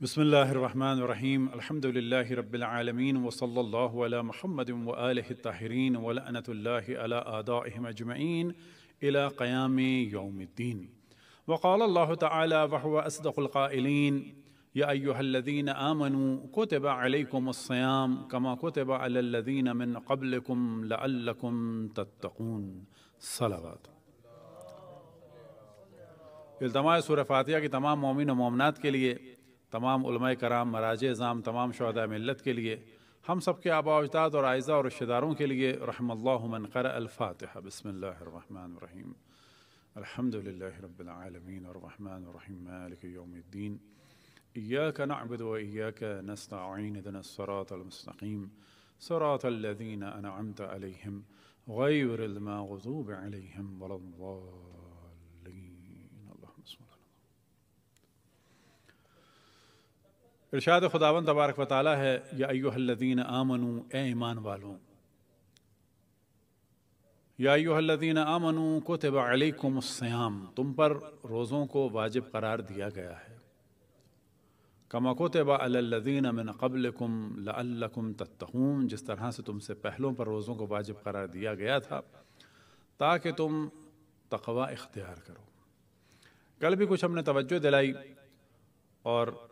بسم الله الرحمن الرحيم الحمد لله رب العالمين وصلى الله على محمد وآله الطاهرين ولأنة الله على آدائهم أجمعين إلى قيام يوم الدين وقال الله تعالى وهو أصدق القائلين يا أيها الذين آمنوا كتب عليكم الصيام كما كتب على الذين من قبلكم لعلكم تتقون صلوات التماع سورة فاتحة تمام مومن ومؤمنات کے لئے तमाम उलमा कराम मराज ज़ाम तमाम शहदा मिलत के लिए हम सब के आबा अजदाद और आयज़ा और रिश्तेदारों के लिए रहमन कर अल्फ़ातह बसमीम अलहमदिल्ल रबालमीन रहीमद्दीन إياك نعبد وإياك نستعين اهدنا الصراط المستقيم صراط الذين أنعمت عليهم غير المغضوب عليهم ولا الضالين इर्शाद खुदावन तबारक वाली है या अयोहल्लिन आमनू ए ईमान वालों या अयोहल्लिन आमनू को तबालकुमस्याम तुम पर रोज़ों को वाजिब करार दिया गया है कमा को अमिन अमिन कम लकुम तत्तहूम जिस तरह से तुमसे पहलों पर रोज़ों को वाजिब करार दिया गया था ताकि तुम तकवा इख्तियार करो कल भी कुछ हमने तोज्जो दिलाई और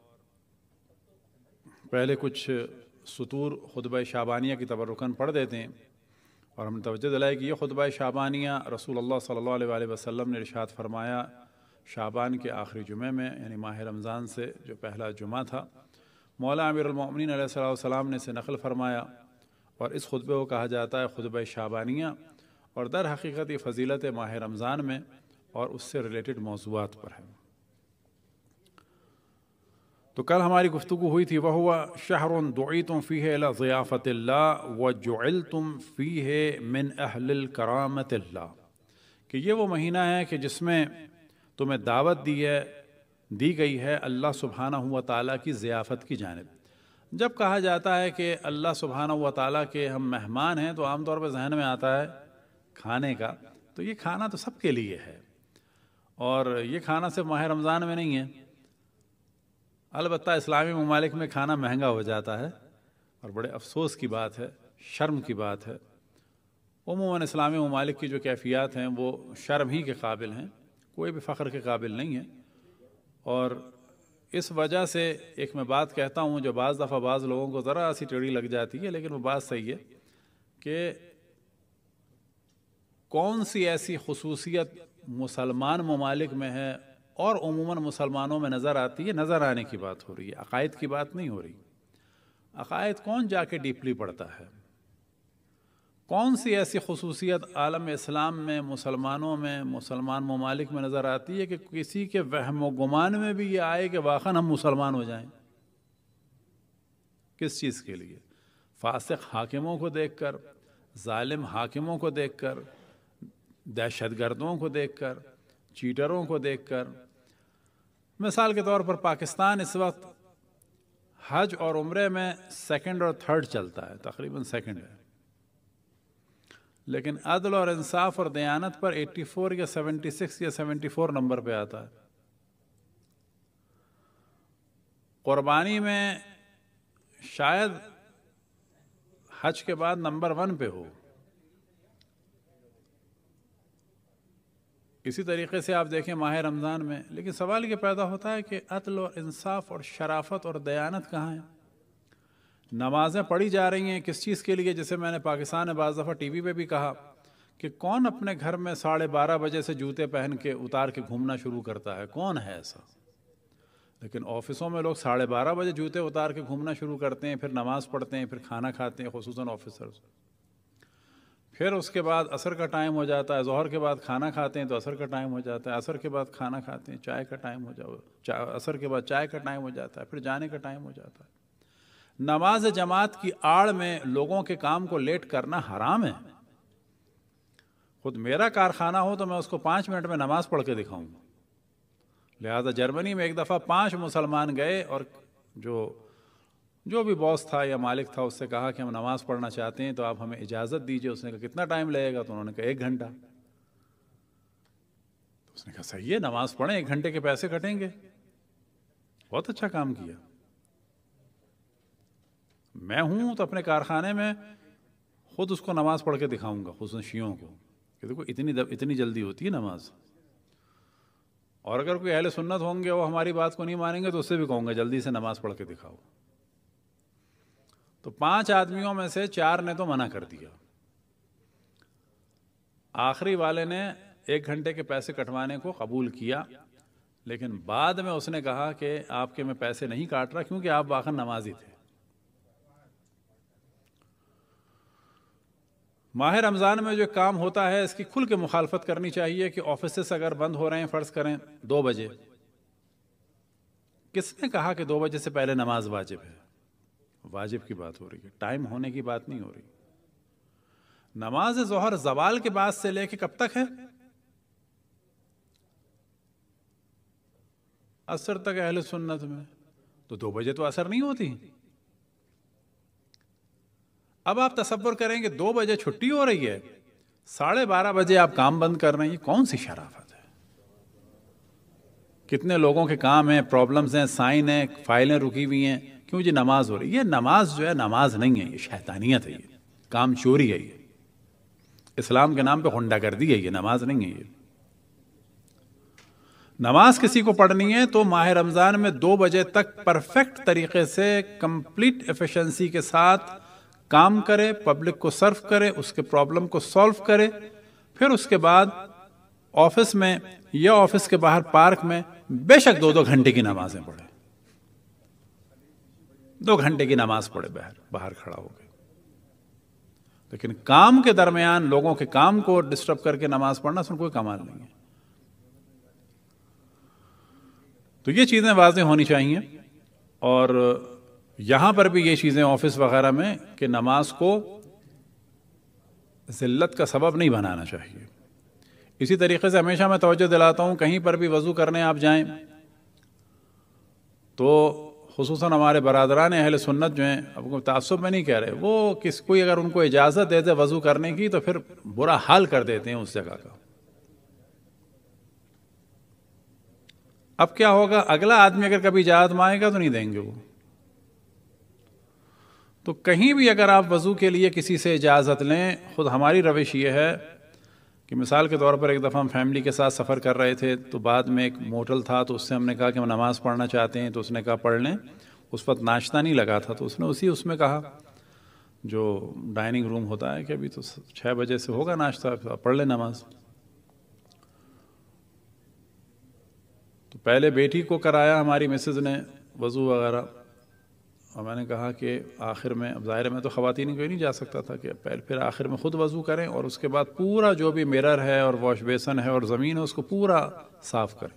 पहले कुछ सतूर खुतब शाबानिया की तबरुकन पढ़ देते हैं और हमने तोज्जो दिलाई कि यह खुतब शाबानिया रसूल अल्लाह सल्ला वसम ने इरशाद फरमाया शाबान के आखिरी जुमे में यानी माह रमज़ान से जो पहला जुमा था मौला अमीरमिन सलाम ने इसे नकल फरमाया और इस खुतबे को कहा जाता है खुतब शाबानिया और दर हकीकत ये फजीलत माह रमज़ान में और उससे रिलेटेड मौजूद पर है तो कल हमारी गुफ्तु हुई थी वह हुआ शहर दुई तुम फ़ी है ज़ियाफ़त व जुल तुम फ़ी है मिन अहल करामत कि ये वो महीना है कि जिसमें तुम्हें दावत दी है दी गई है अल्लाह सुबहाना हुआ ताली की ज़ियाफ़त की जानब जब कहा जाता है कि अल्लाह सुबहाना हुआ ताल के हम मेहमान हैं तो आमतौर पर जहन में आता है खाने का तो ये खाना तो सबके लिए है और ये खाना सिर्फ माह रमज़ान में नहीं है अलबत् इस्लामी ममालिक में खाना महंगा हो जाता है और बड़े अफसोस की बात है शर्म की बात है उमूमा इस्लामी ममालिक की जो कैफियात हैं वो शर्म ही के काबिल हैं कोई भी फ़ख्र के काबिल नहीं है और इस वजह से एक मैं बात कहता हूँ जो बाज़ दफ़ा बाज़ लोगों को ज़रा सी टेढ़ी लग जाती है लेकिन वो बात सही है कि कौन सी ऐसी खसूसियत मुसलमान ममालिक में है और उमूमा मुसलमानों में नज़र आती है नज़र आने की बात हो रही है अकायद की बात नहीं हो रही अकायद कौन जाके डीपली पढ़ता है कौन सी ऐसी खसूसियत आलम इस्लाम में मुसलमानों में मुसलमान ममालिक में नज़र आती है कि किसी के वहम गुमान में भी ये आए कि वाखन हम मुसलमान हो जाएं किस चीज़ के लिए फासिक हाकिमों को देखकर जालिम हाकिमों को देखकर दहशतगर्दों को देखकर चीटरों को देखकर मिसाल के तौर पर पाकिस्तान इस वक्त हज और उम्र में सेकंड और थर्ड चलता है तकरीबन सेकंड है लेकिन अदल और इंसाफ और दयानत पर 84 या 76 या 74 नंबर पे आता है क़ुरबानी में शायद हज के बाद नंबर वन पे हो इसी तरीके से आप देखें माह रमज़ान में लेकिन सवाल ये पैदा होता है कि अतल और इंसाफ और शराफत और दयानत कहाँ है नमाज़ें पढ़ी जा रही हैं किस चीज़ के लिए जैसे मैंने पाकिस्तान में बज़ दफ़ा टी वी पर भी कहा कि कौन अपने घर में साढ़े बारह बजे से जूते पहन के उतार के घूमना शुरू करता है कौन है ऐसा लेकिन ऑफिसों में लोग साढ़े बारह बजे जूते उतार के घूमना शुरू करते हैं फिर नमाज़ पढ़ते हैं फिर खाना खाते हैं खसूस ऑफिसर्स फिर उसके बाद असर का टाइम हो जाता है जहर के बाद खाना खाते हैं तो असर का टाइम हो जाता है असर के बाद खाना खाते हैं चाय का टाइम हो जाओ असर के बाद चाय का टाइम हो जाता है फिर जाने का टाइम हो जाता है नमाज जमात की आड़ में लोगों के काम को लेट करना हराम है खुद मेरा कारखाना हो तो मैं उसको पाँच मिनट में नमाज पढ़ के दिखाऊंगा लिहाजा जर्मनी में एक दफ़ा पाँच मुसलमान गए और जो जो भी बॉस था या मालिक था उससे कहा कि हम नमाज़ पढ़ना चाहते हैं तो आप हमें इजाज़त दीजिए उसने कहा कितना टाइम लगेगा तो उन्होंने कहा एक घंटा तो उसने कहा सही है नमाज़ पढ़ें एक घंटे के पैसे कटेंगे बहुत अच्छा काम किया मैं हूं तो अपने कारखाने में खुद उसको नमाज पढ़ के दिखाऊंगा खुशन शियों को कि देखो इतनी दब, इतनी जल्दी होती है नमाज और अगर कोई अहले सुन्नत होंगे वो हमारी बात को नहीं मानेंगे तो उससे भी कहूँगा जल्दी से नमाज पढ़ के दिखाओ तो पांच आदमियों में से चार ने तो मना कर दिया आखिरी वाले ने एक घंटे के पैसे कटवाने को कबूल किया लेकिन बाद में उसने कहा कि आपके मैं पैसे नहीं काट रहा क्योंकि आप वाखन नमाजी थे माह रमज़ान में जो काम होता है इसकी खुल के मुखालफत करनी चाहिए कि ऑफिस अगर बंद हो रहे हैं फ़र्ज़ करें दो बजे किसने कहा कि दो बजे से पहले नमाज वाजिब है वाजिब की बात हो रही है टाइम होने की बात नहीं हो रही नमाज जहर जवाल के बाद से लेके कब तक है असर तक अहल सुन्नत में तो दो बजे तो असर नहीं होती अब आप तस्वर करेंगे दो बजे छुट्टी हो रही है साढ़े बारह बजे आप काम बंद कर रहे हैं कौन सी शराफत है कितने लोगों के काम है प्रॉब्लम्स हैं साइन है फाइलें रुकी हुई हैं क्यों जी नमाज हो रही है नमाज जो है नमाज नहीं है ये शैतानियत है ये काम चोरी है ये इस्लाम के नाम पे होंडा कर दी है ये नमाज नहीं है ये नमाज किसी को पढ़नी है तो माह रमज़ान में दो बजे तक परफेक्ट तरीके से कंप्लीट एफिशिएंसी के साथ काम करे पब्लिक को सर्व करे उसके प्रॉब्लम को सॉल्व करे फिर उसके बाद ऑफिस में या ऑफिस के बाहर पार्क में बेशक दो दो घंटे की नमाजें पढ़े दो घंटे की नमाज पढ़े बाहर बाहर खड़ा हो गए लेकिन काम के दरमियान लोगों के काम को डिस्टर्ब करके नमाज पढ़ना उसमें कोई कमाल नहीं है तो ये चीज़ें वाजें होनी चाहिए और यहां पर भी ये चीज़ें ऑफिस वगैरह में कि नमाज को जिल्लत का सबब नहीं बनाना चाहिए इसी तरीके से हमेशा मैं तोज्जो दिलाता हूं कहीं पर भी वज़ू करने आप जाएं तो खसूस हमारे बरदरान अहल सुन्नत जो हैं आपको तसब में नहीं कह रहे वो किस कोई अगर उनको इजाज़त देते वज़ू करने की तो फिर बुरा हाल कर देते हैं उस जगह का अब क्या होगा अगला आदमी अगर कभी इजाज़त मांगेगा तो नहीं देंगे वो तो कहीं भी अगर आप वज़ू के लिए किसी से इजाज़त लें खुद हमारी रविश ये है कि मिसाल के तौर पर एक दफ़ा हम फैमिली के साथ सफ़र कर रहे थे तो बाद में एक मोटल था तो उससे हमने कहा कि हम नमाज़ पढ़ना चाहते हैं तो उसने कहा पढ़ लें उस वक्त नाश्ता नहीं लगा था तो उसने उसी उसमें कहा जो डाइनिंग रूम होता है कि अभी तो छः बजे से होगा नाश्ता तो पढ़ लें नमाज तो पहले बेटी को कराया हमारी मिसेज़ ने वज़ू वगैरह और मैंने कहा कि आखिर में अब ज़ाहिर में तो ख़वान को ही नहीं जा सकता था कि पहले फिर आखिर में ख़ुद वज़ू करें और उसके बाद पूरा जो भी मिरर है और वॉश बेसन है और ज़मीन है उसको पूरा साफ़ करें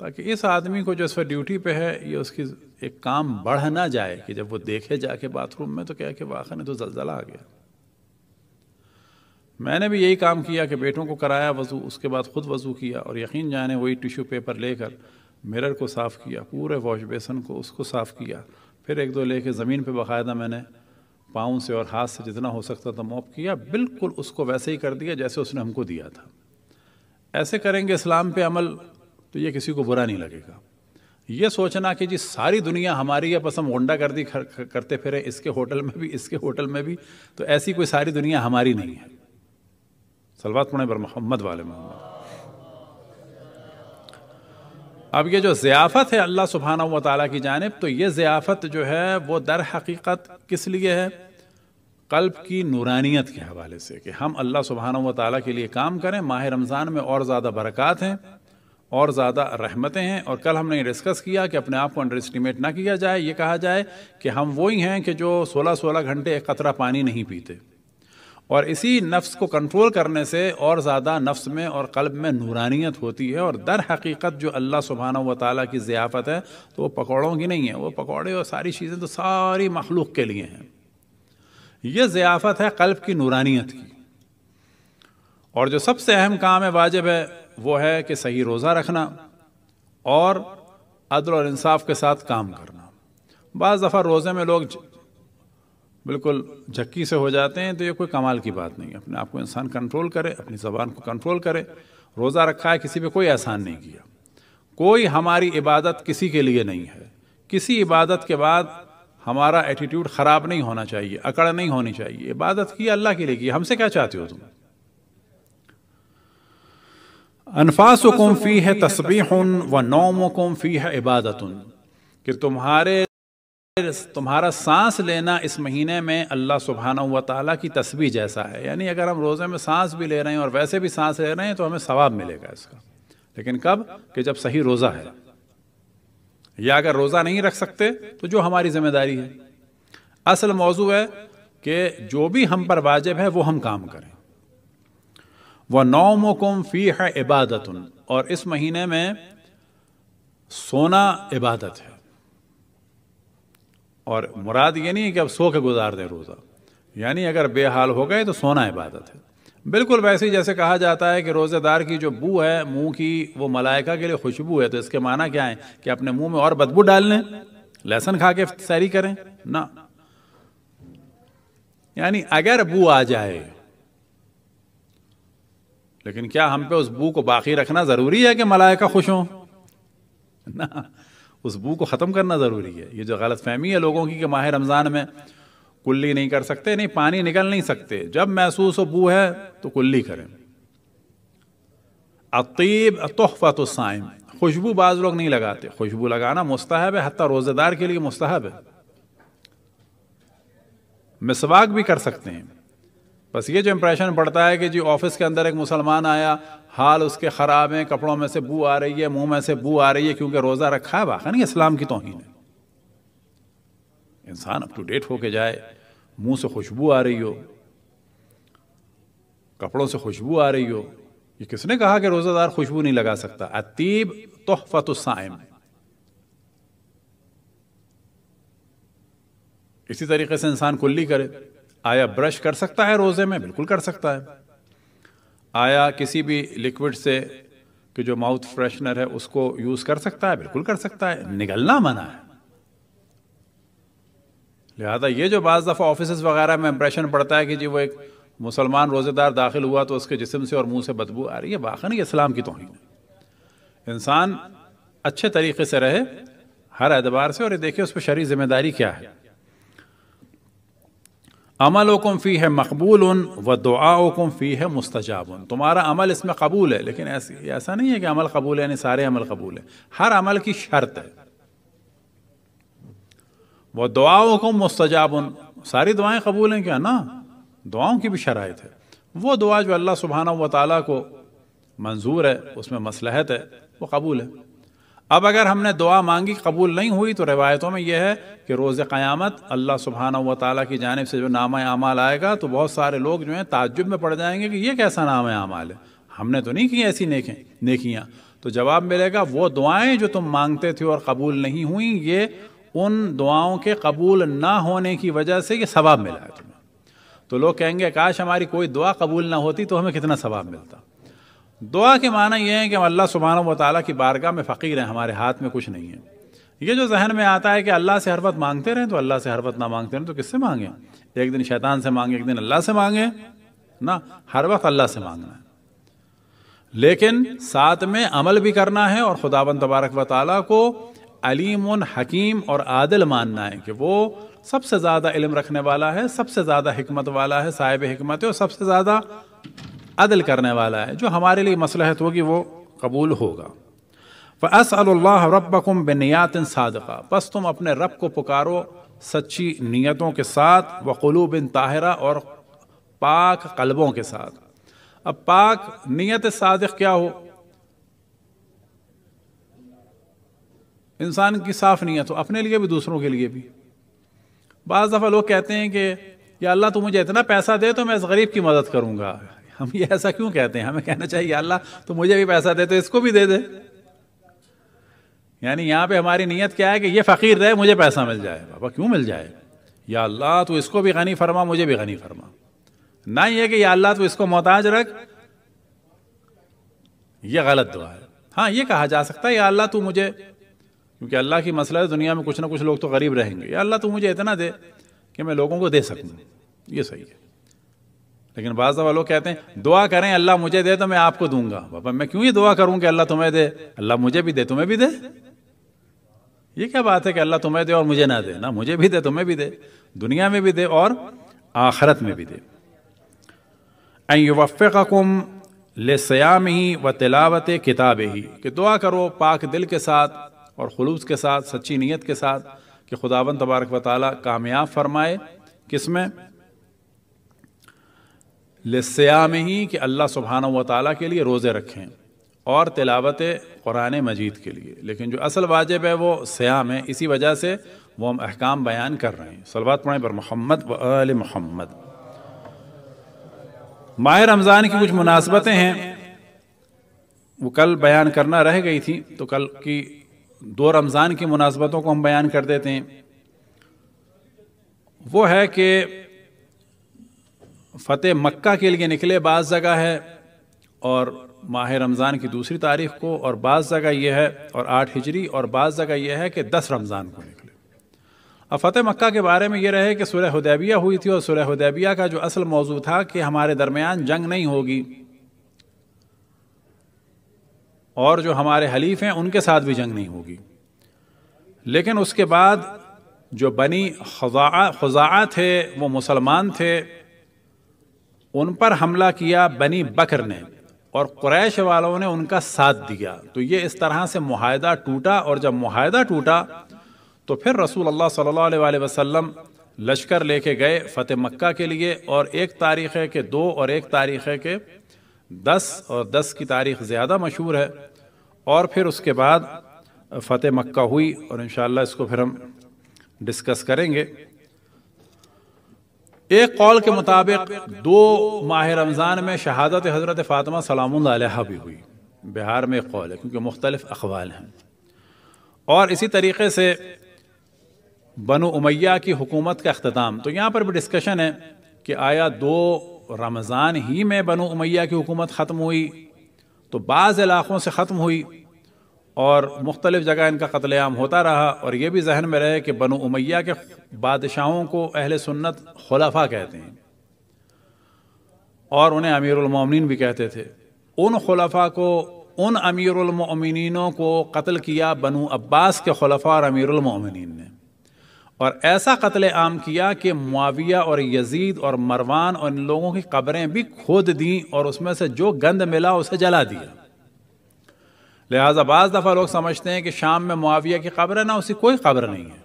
ताकि इस आदमी को जो इस पर ड्यूटी पे है ये उसकी एक काम बढ़ ना जाए कि जब वो देखे जाके बाथरूम में तो क्या कि ने तो जलजला आ गया मैंने भी यही काम किया कि बेटों को कराया वज़ू उसके बाद ख़ुद वज़ू किया और यकीन जाने वही टिश्यू पेपर लेकर मिरर को साफ़ किया पूरे वॉश बेसन को उसको साफ़ किया फिर एक दो लेके ज़मीन पे बाकायदा मैंने पाँव से और हाथ से जितना हो सकता था मॉप किया बिल्कुल उसको वैसे ही कर दिया जैसे उसने हमको दिया था ऐसे करेंगे इस्लाम पे अमल तो ये किसी को बुरा नहीं लगेगा ये सोचना कि जी सारी दुनिया हमारी या पसम गुंडा कर दी करते फिरे इसके होटल में भी इसके होटल में भी तो ऐसी कोई सारी दुनिया हमारी नहीं है सलवात पुणे पर मोहम्मद वाले मोहम्मद अब ये जो ज़ियाफ़त है अल्लाह सुबहाना व ताली की जानब तो ये ज़ियाफ़त जो है वो दर हकीकत किस लिए है कल्ब की नूरानियत के हवाले से कि हम अल्लाह सुबहाना व ताली के लिए काम करें माह रमज़ान में और ज़्यादा बरक़ात हैं और ज़्यादा रहमतें हैं और कल हमने डिस्कस किया कि अपने आप को अंडर एस्टिमेट ना किया जाए ये कहा जाए कि हम वही हैं कि जो सोलह सोलह घंटे एक कतरा पानी नहीं पीते और इसी नफ्स को कंट्रोल करने से और ज़्यादा नफ्स में और कल्ब में नूरानियत होती है और दर हकीकत जो अल्लाह सुबहाना व ताली की ज़ियाफ़त है तो वो पकौड़ों की नहीं है वो पकौड़े और सारी चीज़ें तो सारी मखलूक के लिए हैं ये ज़ियाफ़त है कल्ब की नूरानियत की और जो सबसे अहम काम है वाजिब है वो है कि सही रोज़ा रखना और अदल और इंसाफ के साथ काम करना बज़ दफ़ा रोज़े में लोग बिल्कुल झक्की से हो जाते हैं तो ये कोई कमाल की बात नहीं है अपने आप को इंसान कंट्रोल करे अपनी ज़बान को कंट्रोल करे रोज़ा रखा है किसी पे कोई एहसान नहीं किया कोई हमारी इबादत किसी के लिए नहीं है किसी इबादत के बाद हमारा एटीट्यूड ख़राब नहीं होना चाहिए अकड़ नहीं होनी चाहिए इबादत की अल्लाह के लिए की हमसे क्या चाहते हो तुम अनफास व है तस्बी व नौम व फी है इबादत कि तुम्हारे तुम्हारा सांस लेना इस महीने में अल्लाह सुबहाना हुआ ताला की तस्वीर जैसा है यानी अगर हम रोज़े में सांस भी ले रहे हैं और वैसे भी सांस ले रहे हैं तो हमें सवाब मिलेगा इसका लेकिन कब कि जब सही रोज़ा है या अगर रोज़ा नहीं रख सकते तो जो हमारी जिम्मेदारी है असल मौजू है कि जो भी हम पर वाजिब है वो हम काम करें वह नौम कम फ़ी है इबादत और इस महीने में सोना इबादत है और मुराद ये नहीं है कि अब सो के गुजार दें रोज़ा यानी अगर बेहाल हो गए तो सोना इबादत है बिल्कुल वैसे ही जैसे कहा जाता है कि रोज़ेदार की जो बू है मुंह की वो मलाइका के लिए खुशबू है तो इसके माना क्या है कि अपने मुंह में और बदबू डाल लें लहसन खा के सैरी करें ना यानी अगर बू आ जाए लेकिन क्या हम पे उस बू को बाकी रखना ज़रूरी है कि मलाइका खुश हों ना उस बू को ख़त्म करना ज़रूरी है ये जो गलत फहमी है लोगों की कि माह रमज़ान में कुल्ली नहीं कर सकते नहीं पानी निकल नहीं सकते जब महसूस हो बू है तो कुल्ली करें अतीब तोहफ़त साइम खुशबू बाज़ लोग नहीं लगाते खुशबू लगाना मुस्तहब है हती रोज़ेदार के लिए मुस्तहब है मिसवाक भी कर सकते हैं बस ये जो इम्प्रेशन पड़ता है कि जी ऑफिस के अंदर एक मुसलमान आया हाल उसके ख़राब हैं कपड़ों में से बू आ रही है मुंह में से बू आ रही है क्योंकि रोज़ा रखा है वाकई इस्लाम की तोहन है इंसान अप टू डेट होके जाए मुंह से खुशबू आ रही हो कपड़ों से खुशबू आ रही हो ये किसने कहा कि रोज़ादार खुशबू नहीं लगा सकता अतीब तोहफत साइम इसी तरीके से इंसान कुल्ली करे आया ब्रश कर सकता है रोज़े में बिल्कुल कर सकता है आया किसी भी लिक्विड से कि जो माउथ फ्रेशनर है उसको यूज कर सकता है बिल्कुल कर सकता है निगलना मना है लिहाजा ये जो बाज़ दफ़ा ऑफिस वगैरह में इंप्रेशन पड़ता है कि जी वो एक मुसलमान रोज़ेदार दाखिल हुआ तो उसके जिसम से और मुंह से बदबू आ रही है बाखन ये इस्लाम की तोहन है इंसान अच्छे तरीके से रहे हर एतबार से और ये देखिए उस पर शरी ज़िम्मेदारी क्या है अमल वकुम फ़ी है मकबूल उन व दुआ फ़ी है मुस्तजाब तुम्हारा अमल इसमें कबूल है लेकिन ऐसी ऐसा नहीं है कि अमल कबूल है यानी सारे अमल कबूल है हर अमल की शर्त है वह दुआ वकुम मुस्तजाब सारी दुआएँ कबूल हैं क्या ना दुआओं की भी शराइत है वो दुआ जो अल्लाह सुबहाना व ताली को मंजूर है उसमें मसलहत है वो कबूल है अब अगर हमने दुआ मांगी कबूल नहीं हुई तो रिवायतों में यह है कि रोज़ क़यामत अल्लाह सुबहाना व ताली की जानब से जो नाम आमाल आएगा तो बहुत सारे लोग जो हैं ताजुब में पड़ जाएंगे कि ये कैसा नाम आमाल है हमने तो नहीं की ऐसी नेकें नेकियाँ तो जवाब मिलेगा वो दुआएँ जो तुम मांगते थे और कबूल नहीं हुई ये उन दुआओं के कबूल ना होने की वजह से ये सवाब मिला है तुम्हें तो लोग कहेंगे काश हमारी कोई दुआ कबूल ना होती तो हमें कितना सवाब मिलता दुआ के माना यह है कि हम अल्लाह सुबहान व ताली की बारगाह में फ़कीर हैं हमारे हाथ में कुछ नहीं है ये जो जहन में आता है कि अल्लाह से हर वक्त मांगते रहें तो अल्लाह से हर वक्त ना मांगते रहें तो किससे मांगें एक दिन शैतान से मांगे एक दिन अल्लाह से मांगे ना हर वक्त अल्लाह से मांगना है लेकिन साथ में अमल भी करना है और खुदाबंद तबारक व ताली को अलीम हकीम और आदिल मानना है कि वो सबसे ज़्यादा इलम रखने वाला है सबसे ज़्यादा हमत वाला है साहिब हमत है और सबसे ज़्यादा अदल करने वाला है जो हमारे लिए मसलहत होगी वो कबूल होगा फ़सल रबकुम बेनियात सादका बस तुम अपने रब को पुकारो सच्ची नीयतों के साथ वक़लू बिन ताहरा और पाक कलबों के साथ अब पाक नीयत सादक क्या हो इंसान की साफ नीयत हो अपने लिए भी दूसरों के लिए भी बज़ दफ़ा लोग कहते हैं कि या अल्लाह तू मुझे इतना पैसा दे तो मैं इस गरीब की मदद करूँगा हम ये ऐसा क्यों कहते हैं हमें कहना चाहिए अल्लाह तो मुझे भी पैसा दे तो इसको भी दे दे यानी यहाँ पे हमारी नीयत क्या है कि ये फ़कीर रहे मुझे पैसा मिल जाए बाबा क्यों मिल जाए या अल्लाह तो इसको भी गनी फरमा मुझे भी गनी फरमा ना ये कि या अल्लाह तो इसको मोहताज रख ये गलत दुआ है हाँ ये कहा जा सकता है या अल्लाह तू मुझे क्योंकि अल्लाह की मसला है दुनिया में कुछ ना कुछ लोग तो गरीब रहेंगे या अल्लाह तू मुझे इतना दे कि मैं लोगों को दे सकूँ ये सही है लेकिन बाज़ दफ़ा लोग कहते हैं दुआ करें अल्लाह मुझे दे तो मैं आपको दूंगा पापा मैं क्यों ही दुआ करूँ कि अल्लाह तुम्हें दे अल्लाह मुझे भी दे तुम्हें भी दे ये क्या बात है कि अल्लाह तुम्हें दे और मुझे ना दे ना मुझे भी दे तुम्हें भी दे दुनिया में भी दे और आखरत में भी दे ले सयाम ही व तिलावत किताब ही कि दुआ करो पाक दिल के साथ और खलूस के साथ सच्ची नीयत के साथ कि खुदावन तबारक व ताली कामयाब फरमाए किस में लिस्याम ही कि अल्लाह सुबहाना व ताली के लिए रोज़े रखें और तिलावत कुरान मजीद के लिए लेकिन जो असल वाजिब है वो सयाम है इसी वजह से वो हम अहकाम बयान कर रहे हैं सलवात पढ़ें पर मोहम्मद व मोहम्मद माह रमज़ान की कुछ मुनासबतें हैं वो कल बयान करना रह गई थी तो कल की दो रमज़ान की मुनासबतों को हम बयान कर देते हैं वो है कि फ़तेह मक्का के लिए निकले बाज़ जगह है और माह रमज़ान की दूसरी तारीख को और बाज़ जगह यह है और आठ हिजरी और बाज़ जगह यह है कि दस रमज़ान को निकले अब फ़तेह मक्का के बारे में यह रहे कि सुलह हदैबिया हुई थी और सुलह हदैबिया का जो असल मौजू था कि हमारे दरमियान जंग नहीं होगी और जो हमारे हलीफ हैं उनके साथ भी जंग नहीं होगी लेकिन उसके बाद जो बनी खजा थे वो मुसलमान थे उन पर हमला किया बनी बकर ने और क्रैश वालों ने उनका साथ दिया तो ये इस तरह से माहिदा टूटा और जब माहिदा टूटा तो फिर रसूल अल्लाह सल्ला अलैहि लश्कर लेके गए फ़तेह मक्का के लिए और एक तारीख़ के दो और एक तारीख़ के दस और दस की तारीख ज़्यादा मशहूर है और फिर उसके बाद फ़तेह मक्का हुई और इन इसको फिर हम डिस्कस करेंगे एक कौल के मुताबिक दो माह रमज़ान में शहादत हज़रत फातमा सलाम भी हुई बिहार में एक कौल है क्योंकि मुख्तलिफ़ अखबाल हैं और इसी तरीके से बनो उमैया की हुकूमत का अख्ताम तो यहाँ पर भी डिस्कशन है कि आया दो रमज़ान ही में बनो उमैया की हुकूमत ख़त्म हुई तो बाज़ इलाक़ों से ख़त्म हुई और मुख्तलिफ़ जगह इनका कत्लेआम होता रहा और यह भी जहन में रहे कि बनु उमैया के बादशाहों को अहल सुन्नत खुलाफा कहते हैं और उन्हें अमीरमिन भी कहते थे उन खलफा को उन अमीरमिनों को कत्ल किया बनु अब्बास के खलफा और अमीरमिन ने और ऐसा कत्ल आम किया कि मुआविया और यजीद और मरवान और इन लोगों की कब्रें भी खोद दी और उसमें से जो गंद मिला उसे जला दिया लिहाजा बाज़ दफ़ा लोग समझते हैं कि शाम में मुआविया की खबर है ना उसकी कोई खबर नहीं है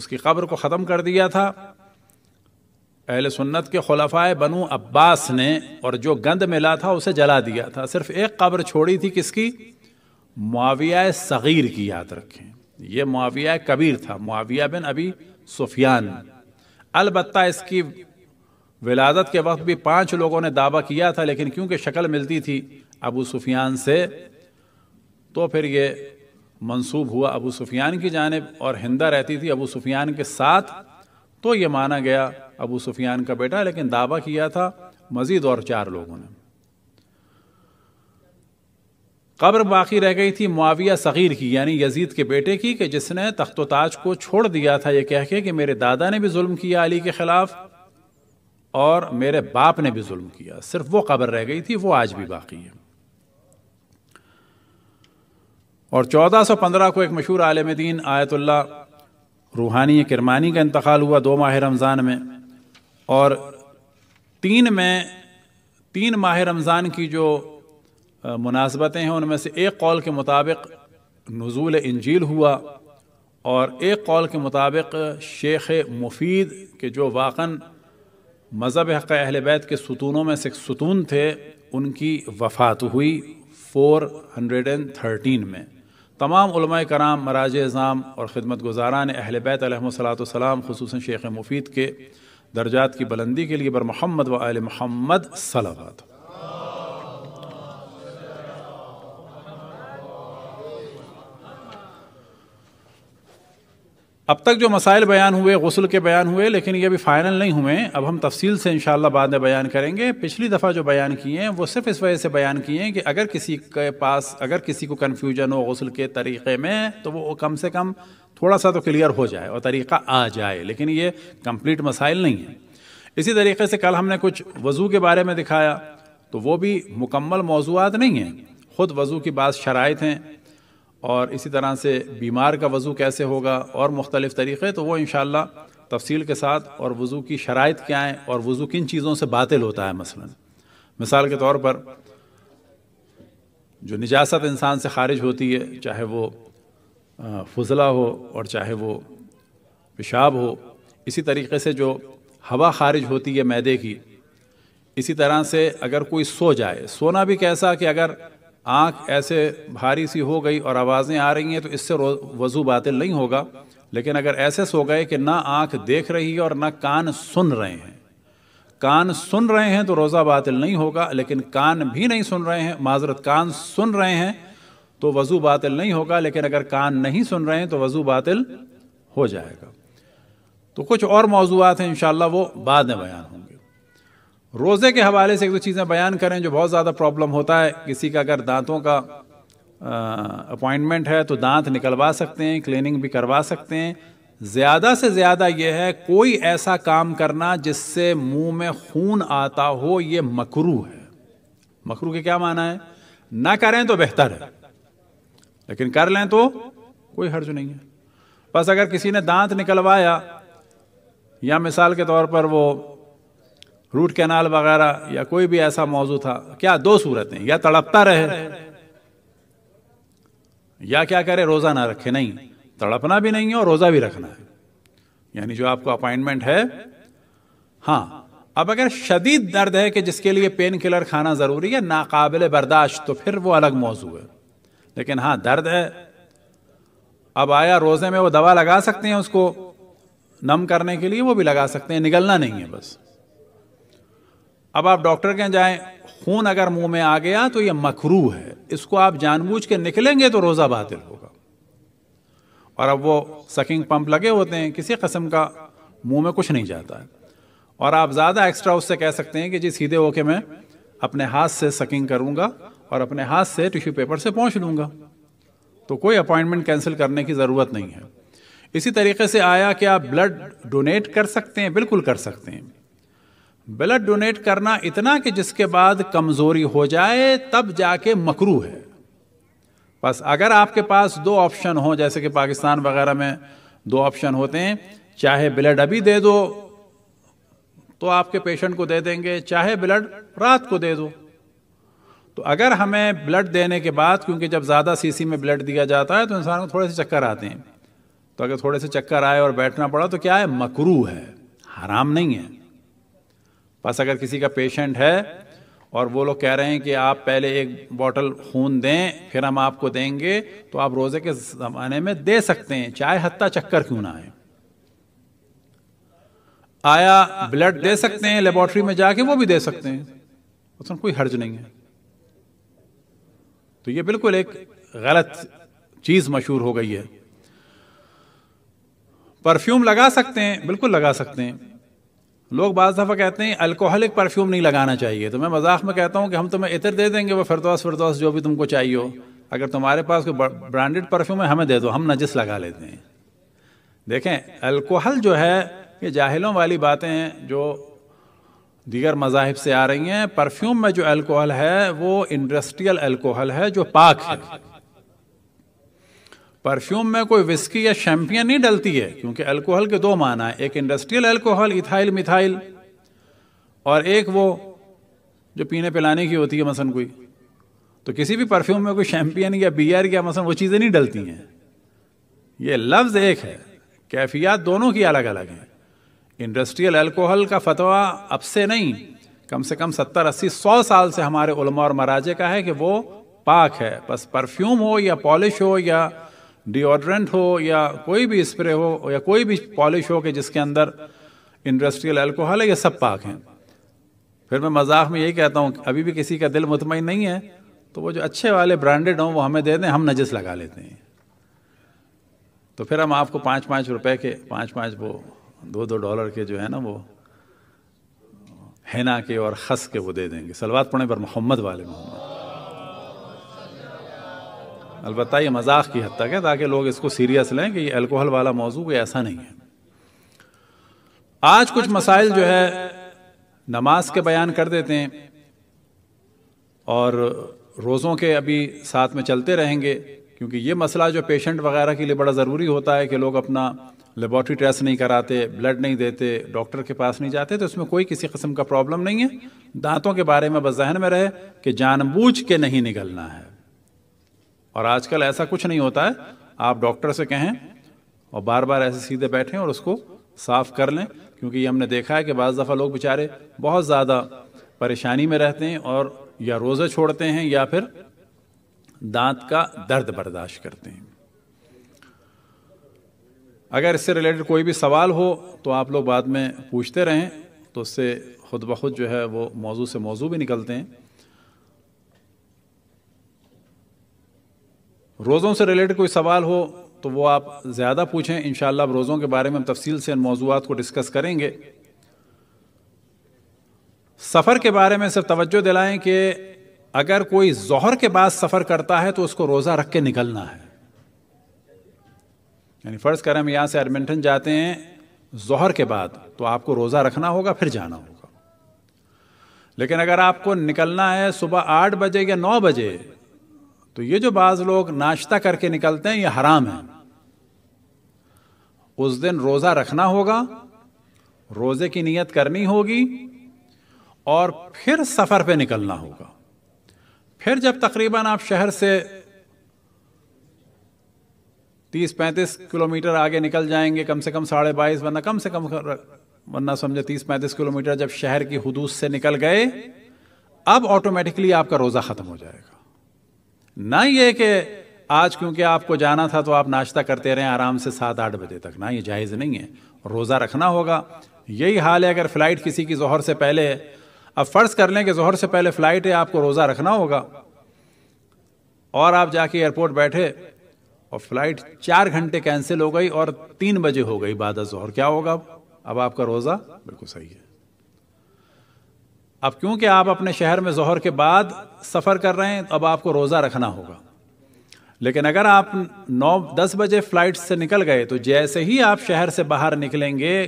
उसकी खबर को ख़त्म कर दिया था अहल सुन्नत के खलफाए बनु अब्बास ने और जो गंद मिला था उसे जला दिया था सिर्फ एक कब्र छोड़ी थी किसकी मुआविया सग़ीर की याद रखें यह मुआविया कबीर था मुआविया बिन अभी सुफियान अलबत् इसकी विलादत के वक्त भी पांच लोगों ने दावा किया था लेकिन क्योंकि शक्ल मिलती थी अबू सुफियान से तो फिर ये मंसूब हुआ अबू सुफियान की जानब और हिंदा रहती थी अबू सुफियान के साथ तो ये माना गया अबू सुफियान का बेटा लेकिन दावा किया था मजीद और चार लोगों ने कब्र बाकी रह गई थी मुआविया सगीर की यानी यजीद के बेटे की कि जिसने तख्तोताज ताज को छोड़ दिया था ये कह के कि मेरे दादा ने भी जुल्म किया अली के ख़िलाफ़ और मेरे बाप ने भी जुल्म किया सिर्फ वो कब्र रह गई थी वो आज भी बाकी है और 1415 को एक मशहूर आलम दीन आयतुल्ला रूहानी किरमानी का इंतकाल हुआ दो माह रमज़ान में और तीन में तीन माह रमज़ान की जो मुनासबतें हैं उनमें से एक कौल के मुताबिक नज़ूल इंजील हुआ और एक कौल के मुताबिक शेख मुफीद के जो वाक़न मज़हब हक़ अहल बैत के सतूनों में से सतून थे उनकी वफ़ात हुई 413 में तमाम कराम मराज इज़ाम और ख़िदमत गुजारान अहल सलाम खसूस शेख मुफीद के दर्जात की बुलंदी के लिए बर महमद व आल महमद सलाबात अब तक जो मसाइल बयान हुए गसल के बयान हुए लेकिन ये अभी फ़ाइनल नहीं हुए अब हम तफसील से इन बाद में बयान करेंगे पिछली दफ़ा जो बयान किए हैं वो सिर्फ इस वजह से बयान किए हैं कि अगर किसी के पास अगर किसी को कन्फ्यूजन हो गसल के तरीक़े में तो वो कम से कम थोड़ा सा तो क्लियर हो जाए और तरीक़ा आ जाए लेकिन ये कम्प्लीट मसाइल नहीं है इसी तरीके से कल हमने कुछ वज़ू के बारे में दिखाया तो वो भी मुकम्मल मौजूद नहीं हैं खुद वज़ू की बात शराइ हैं और इसी तरह से बीमार का वज़ू कैसे होगा और मुख्तलिफ़ तरीक़े तो वो इन तफसील के साथ और वज़ू की शराइ क्या हैं और वज़ू किन चीज़ों से बातिल होता है मसला मिसाल के तौर पर जो निजात इंसान से खारिज होती है चाहे वो फजला हो और चाहे वो पेशाब हो इसी तरीके से जो हवा खारिज होती है मैदे की इसी तरह से अगर कोई सो जाए सोना भी कैसा कि अगर आँख ऐसे भारी सी हो गई और आवाज़ें आ रही हैं तो इससे वज़ू बातिल नहीं होगा लेकिन अगर ऐसे सो गए कि ना आँख देख रही है और ना कान सुन रहे हैं कान सुन रहे हैं तो रोज़ा बातिल नहीं होगा लेकिन कान भी नहीं सुन रहे हैं माजरत कान सुन रहे हैं तो वज़ू बातिल नहीं होगा लेकिन अगर कान नहीं सुन रहे हैं तो वज़ू बातिल हो जाएगा तो कुछ और मौजूद हैं इन वो बाद में बयान होंगे रोज़े के हवाले से एक दो चीज़ें बयान करें जो बहुत ज़्यादा प्रॉब्लम होता है किसी का अगर दांतों का अपॉइंटमेंट है तो दांत निकलवा सकते हैं क्लीनिंग भी करवा सकते हैं ज़्यादा से ज़्यादा यह है कोई ऐसा काम करना जिससे मुंह में खून आता हो ये मकरू है मकरू के क्या माना है ना करें तो बेहतर है लेकिन कर लें तो कोई हर्ज नहीं है बस अगर किसी ने दांत निकलवाया या मिसाल के तौर पर वो रूट कैनाल वगैरह या कोई भी ऐसा मौजू था क्या दो सूरतें या तड़पता रहे या क्या करे रोज़ा ना रखे नहीं तड़पना भी नहीं है और रोज़ा भी रखना है यानी जो आपको अपॉइंटमेंट है हाँ अब अगर शदीद दर्द है कि जिसके लिए पेन किलर खाना ज़रूरी है नाकबिल बर्दाश्त तो फिर वो अलग मौजू है लेकिन हाँ दर्द है अब आया रोज़े में वो दवा लगा सकते हैं उसको नम करने के लिए वो भी लगा सकते हैं निगलना नहीं है बस अब आप डॉक्टर के जाएं खून अगर मुंह में आ गया तो यह मखरू है इसको आप जानबूझ के निकलेंगे तो रोज़ा बातिल होगा और अब वो सकिंग पंप लगे होते हैं किसी कस्म का मुंह में कुछ नहीं जाता है और आप ज़्यादा एक्स्ट्रा उससे कह सकते हैं कि जी सीधे होके मैं अपने हाथ से सकिंग करूँगा और अपने हाथ से टिश्यू पेपर से पहुँच लूँगा तो कोई अपॉइंटमेंट कैंसिल करने की ज़रूरत नहीं है इसी तरीके से आया कि आप ब्लड डोनेट कर सकते हैं बिल्कुल कर सकते हैं ब्लड डोनेट करना इतना कि जिसके बाद कमज़ोरी हो जाए तब जाके मकरू है बस अगर आपके पास दो ऑप्शन हो जैसे कि पाकिस्तान वगैरह में दो ऑप्शन होते हैं चाहे ब्लड अभी दे दो तो आपके पेशेंट को दे देंगे चाहे ब्लड रात को दे दो तो अगर हमें ब्लड देने के बाद क्योंकि जब ज़्यादा सीसी में ब्लड दिया जाता है तो इंसान को थोड़े से चक्कर आते हैं तो अगर थोड़े से चक्कर आए और बैठना पड़ा तो क्या है मकरू है हराम नहीं है बस अगर किसी का पेशेंट है और वो लोग कह रहे हैं कि आप पहले एक बॉटल खून दें फिर हम आपको देंगे तो आप रोज़े के ज़माने में दे सकते हैं चाहे हत्ता चक्कर क्यों ना आए आया ब्लड दे सकते हैं लेबोरेटरी में जाके वो भी दे सकते हैं उसमें कोई हर्ज नहीं है तो ये बिल्कुल एक गलत चीज़ मशहूर हो गई है परफ्यूम लगा सकते हैं बिल्कुल लगा सकते हैं लोग बाज दफ़ा कहते हैं अल्कोहलिक परफ्यूम नहीं लगाना चाहिए तो मैं मजाक में कहता हूँ कि हम तुम्हें इतर दे देंगे वो फिरदौस फिरदौस जो भी तुमको चाहिए हो अगर तुम्हारे पास कोई ब्रांडेड परफ्यूम है हमें दे दो हम नजस लगा लेते हैं देखें अल्कोहल जो है ये जाहिलों वाली बातें जो दीगर मजाहब से आ रही हैं परफ्यूम में जो अल्कोहल है वो इंडस्ट्रियल अल्कोहल है जो पाक है परफ्यूम में कोई विस्की या शैम्पियन नहीं डलती है क्योंकि अल्कोहल के दो माना है एक इंडस्ट्रियल अल्कोहल इथाइल मिथाइल और एक वो जो पीने पिलाने की होती है मसन कोई तो किसी भी परफ्यूम में कोई शैम्पियन या बियर या मसन वो चीज़ें नहीं डलती हैं ये लफ्ज़ एक है कैफियत दोनों की अलग अलग हैं इंडस्ट्रियल अल्कोहल का फतवा अब से नहीं कम से कम सत्तर अस्सी सौ साल से हमारे उलमा और मराजे का है कि वो पाक है बस परफ्यूम हो या पॉलिश हो या डिओड्रेंट हो या कोई भी स्प्रे हो या कोई भी पॉलिश हो के जिसके अंदर इंडस्ट्रियल अल्कोहल है ये सब पाक हैं फिर मैं मजाक में यही कहता हूँ अभी भी किसी का दिल मुतमिन नहीं है तो वो जो अच्छे वाले ब्रांडेड हों वो हमें दे दें हम नजस लगा लेते हैं तो फिर हम आपको पाँच पाँच रुपए के पाँच पाँच वो दो दो डॉलर के जो है ना वो हैना के और खस के वो दे देंगे सलवा पढ़े पर मोहम्मद वाले मोहम्मद अलबत् ये मजाक की हद तक है ताकि लोग इसको सीरियस लें कि ये अल्कोहल वाला मौजू कोई ऐसा नहीं है आज कुछ मसाइल जो है नमाज के बयान कर देते हैं और रोज़ों के अभी साथ में चलते रहेंगे क्योंकि ये मसला जो पेशेंट वगैरह के लिए बड़ा ज़रूरी होता है कि लोग अपना लेबॉर्ट्री टेस्ट नहीं कराते ब्लड नहीं देते डॉक्टर के पास नहीं जाते तो इसमें कोई किसी किस्म का प्रॉब्लम नहीं है दांतों के बारे में बस जहन में रहे कि जानबूझ के नहीं निकलना है और आजकल ऐसा कुछ नहीं होता है आप डॉक्टर से कहें और बार बार ऐसे सीधे बैठें और उसको साफ कर लें क्योंकि ये हमने देखा है कि बज़ दफ़ा लोग बेचारे बहुत ज़्यादा परेशानी में रहते हैं और या रोज़े छोड़ते हैं या फिर दांत का दर्द बर्दाश्त करते हैं अगर इससे रिलेटेड कोई भी सवाल हो तो आप लोग बाद में पूछते रहें तो उससे खुद ब खुद जो है वो मौजू से मौजू भी निकलते हैं रोज़ों से रिलेटेड कोई सवाल हो तो वो आप ज़्यादा पूछें इन रोज़ों के बारे में हम तफसील से इन मौजूद को डिस्कस करेंगे सफ़र के बारे में सिर्फ तवज्जो दिलाएं कि अगर कोई जहर के बाद सफ़र करता है तो उसको रोज़ा रख के निकलना है यानी फ़र्ज़ करें हम यहाँ से एडमिंटन जाते हैं जहर के बाद तो आपको रोज़ा रखना होगा फिर जाना होगा लेकिन अगर आपको निकलना है सुबह आठ बजे या नौ बजे तो ये जो बाज लोग नाश्ता करके निकलते हैं ये हराम है उस दिन रोजा रखना होगा रोजे की नियत करनी होगी और फिर सफर पे निकलना होगा फिर जब तकरीबन आप शहर से 30-35 किलोमीटर आगे निकल जाएंगे कम से कम साढ़े बाईस वरना कम से कम वरना समझे 30-35 किलोमीटर जब शहर की हदूद से निकल गए अब ऑटोमेटिकली आपका रोजा खत्म हो जाएगा ना ये कि आज क्योंकि आपको जाना था तो आप नाश्ता करते रहें आराम से सात आठ बजे तक ना ये जायज़ नहीं है रोज़ा रखना होगा यही हाल है अगर फ़्लाइट किसी की जहर से पहले है अब फ़र्ज़ कर लें कि जहर से पहले फ़्लाइट है आपको रोज़ा रखना होगा और आप जाके एयरपोर्ट बैठे और फ़्लाइट चार घंटे कैंसिल हो गई और तीन बजे हो गई बाद जहर क्या होगा अब अब आपका रोज़ा बिल्कुल सही है अब क्योंकि आप अपने शहर में जहर के बाद सफ़र कर रहे हैं तो अब आपको रोज़ा रखना होगा लेकिन अगर आप 9 10 बजे फ्लाइट से निकल गए तो जैसे ही आप शहर से बाहर निकलेंगे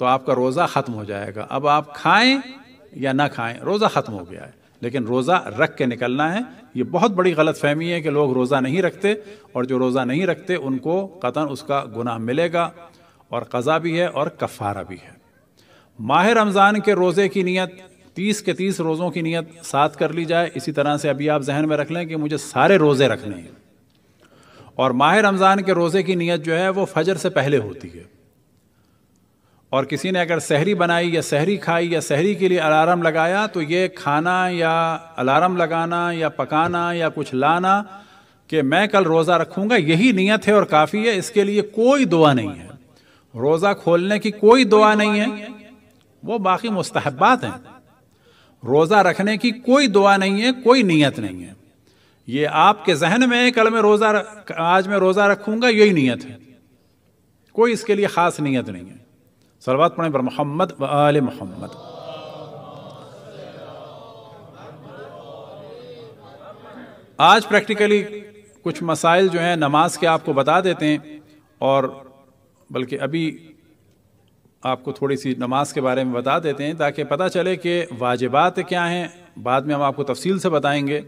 तो आपका रोज़ा ख़त्म हो जाएगा अब आप खाएं या ना खाएं रोज़ा ख़त्म हो गया है लेकिन रोज़ा रख के निकलना है ये बहुत बड़ी गलत फहमी है कि लोग रोज़ा नहीं रखते और जो रोज़ा नहीं रखते उनको कतन उसका गुनाह मिलेगा और कज़ा भी है और कफ़ारा भी है माह रमज़ान के रोज़े की नीयत तीस के तीस रोज़ों की नीयत साथ कर ली जाए इसी तरह से अभी आप जहन में रख लें कि मुझे सारे रोज़े रखने हैं और माह रमज़ान के रोज़े की नीयत जो है वो फजर से पहले होती है और किसी ने अगर सहरी बनाई या सहरी खाई या सहरी के लिए अलार्म लगाया तो ये खाना या अलार्म लगाना या पकाना या कुछ लाना कि मैं कल रोज़ा रखूँगा यही नीयत है और काफ़ी है इसके लिए कोई दुआ नहीं है रोज़ा खोलने की कोई दुआ नहीं है वो बाकी मुस्तहबात हैं रोज़ा रखने की कोई दुआ नहीं है कोई नीयत नहीं है ये आपके जहन में है कल मैं रोज़ा आज मैं रोज़ा रखूंगा यही नीयत है कोई इसके लिए ख़ास नीयत नहीं है सलवात पढ़े पर मोहम्मद व मोहम्मद आज प्रैक्टिकली कुछ मसाइल जो हैं नमाज के आपको बता देते हैं और बल्कि अभी आपको थोड़ी सी नमाज के बारे में बता देते हैं ताकि पता चले कि वाजिबात क्या हैं बाद में हम आपको तफसील से बताएंगे